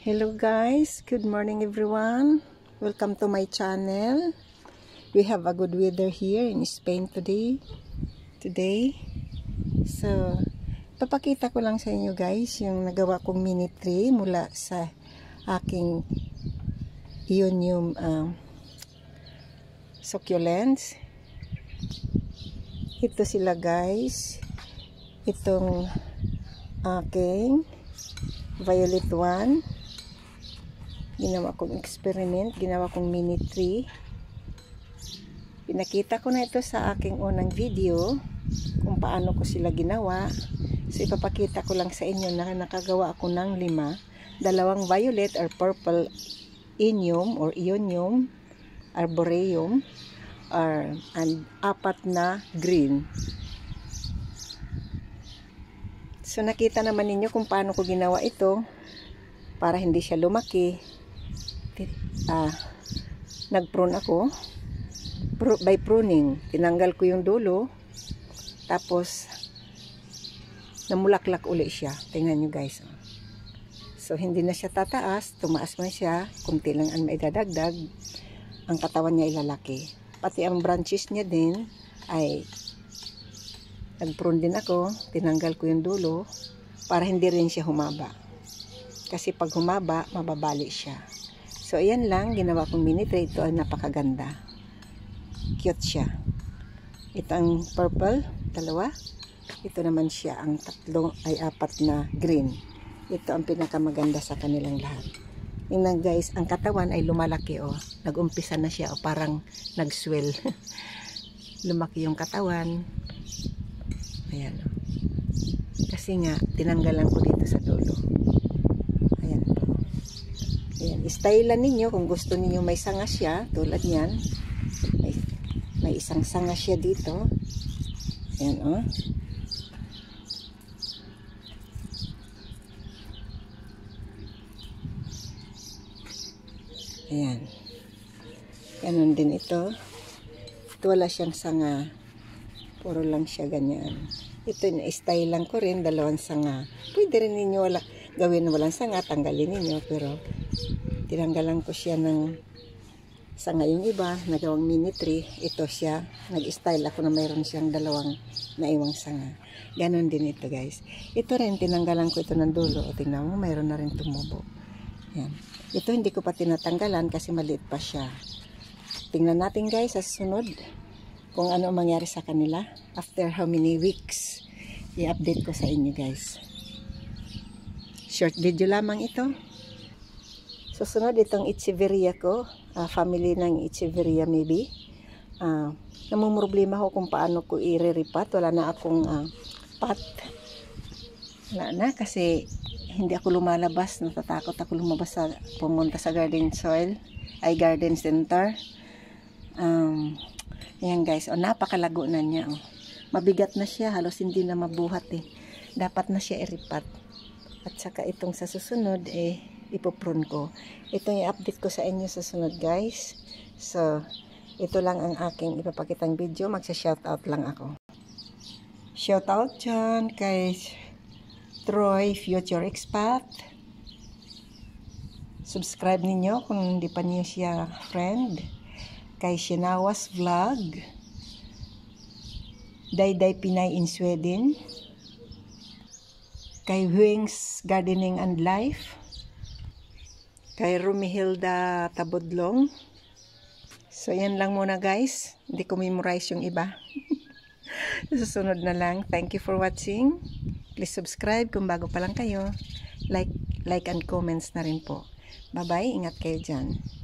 Hello guys, good morning everyone. Welcome to my channel. We have a good weather here in Spain today. Today. So, papakita ko lang sa inyo guys yung nagawa kong mini tree mula sa aking yun yung um, succulents. Ito sila guys. Itong aking violet one ginawa kong experiment ginawa kong mini tree pinakita ko na ito sa aking unang video kung paano ko sila ginawa so ipapakita ko lang sa inyo na nakagawa ako ng lima dalawang violet or purple inium or ionium arboreum or and apat na green so nakita naman ninyo kung paano ko ginawa ito para hindi siya lumaki ah, nagprune ako Pro, by pruning. Tinanggal ko yung dulo. Tapos, namulaklak uli siya. Tingnan nyo guys. Oh. So, hindi na siya tataas. Tumaas man siya. Kunti lang ang maidadagdag. Ang katawan niya ilalaki. Pati ang branches niya din ay nagprune din ako. Tinanggal ko yung dulo para hindi rin siya humaba. Kasi pag humaba, mababali siya. So, ayan lang. Ginawa kong mini trade to. napakaganda. Cute siya. Ito ang purple. Dalawa. Ito naman siya. Ang tatlong ay apat na green. Ito ang pinakamaganda sa kanilang lahat. Tingnan guys, ang katawan ay lumalaki oh. Nagumpisa na siya oh, parang nagswell. Lumaki yung katawan. Ayan. Oh. Kasi nga tinanggalan ko dito sa dulo. Ayan, stylan ninyo kung gusto niyo may sanga siya, tulad niyan. May, may isang sanga siya dito. Ayan, oh. Ayan. Ganon din ito. Ito wala siyang sanga. Puro lang siya ganyan. Ito yung style lang ko rin, dalawang sanga. Pwede rin ninyo wala gawin mo walang sanga, tanggalin ninyo. Pero, tinanggalan ko siya ng sanga yung iba, nagawang mini tree. Ito siya, nag-style ako na mayroon siyang dalawang naiwang sanga. Ganon din ito guys. Ito rin, tinanggalan ko ito ng dulo. O tingnan mo, mayroon na rin tumubo. Yan. Ito hindi ko pa tinatanggalan kasi maliit pa siya. Tingnan natin guys sa sunod kung ano mangyari sa kanila after how many weeks. I-update ko sa inyo guys. Short video lamang ito. Susunod itong Echeveria ko. Uh, family ng Echeveria maybe. Uh, namumroblema ko kung paano ko i repot Wala na akong uh, ah, pot. Wala na kasi hindi ako lumalabas. Natatakot ako lumabas sa, pumunta sa garden soil. Ay garden center. Um, yan guys. O, oh, napakalago na niya. Oh. Mabigat na siya. Halos hindi na mabuhat eh. Dapat na siya iripat. At saka itong sa susunod, eh, ipoprune ko. Ito yung update ko sa inyo sa sunod, guys. So, ito lang ang aking ipapakitang video. Magsa-shoutout lang ako. Shoutout dyan kay Troy Future Expat. Subscribe ninyo kung hindi pa niyo siya friend. Kay Shinawas Vlog. Dayday Pinay in Sweden kay Wings Gardening and Life, kay Rumihilda Tabodlong. So, yan lang muna guys. Hindi ko memorize yung iba. Susunod na lang. Thank you for watching. Please subscribe kung bago pa lang kayo. Like, like and comments na rin po. Bye-bye. Ingat kayo dyan.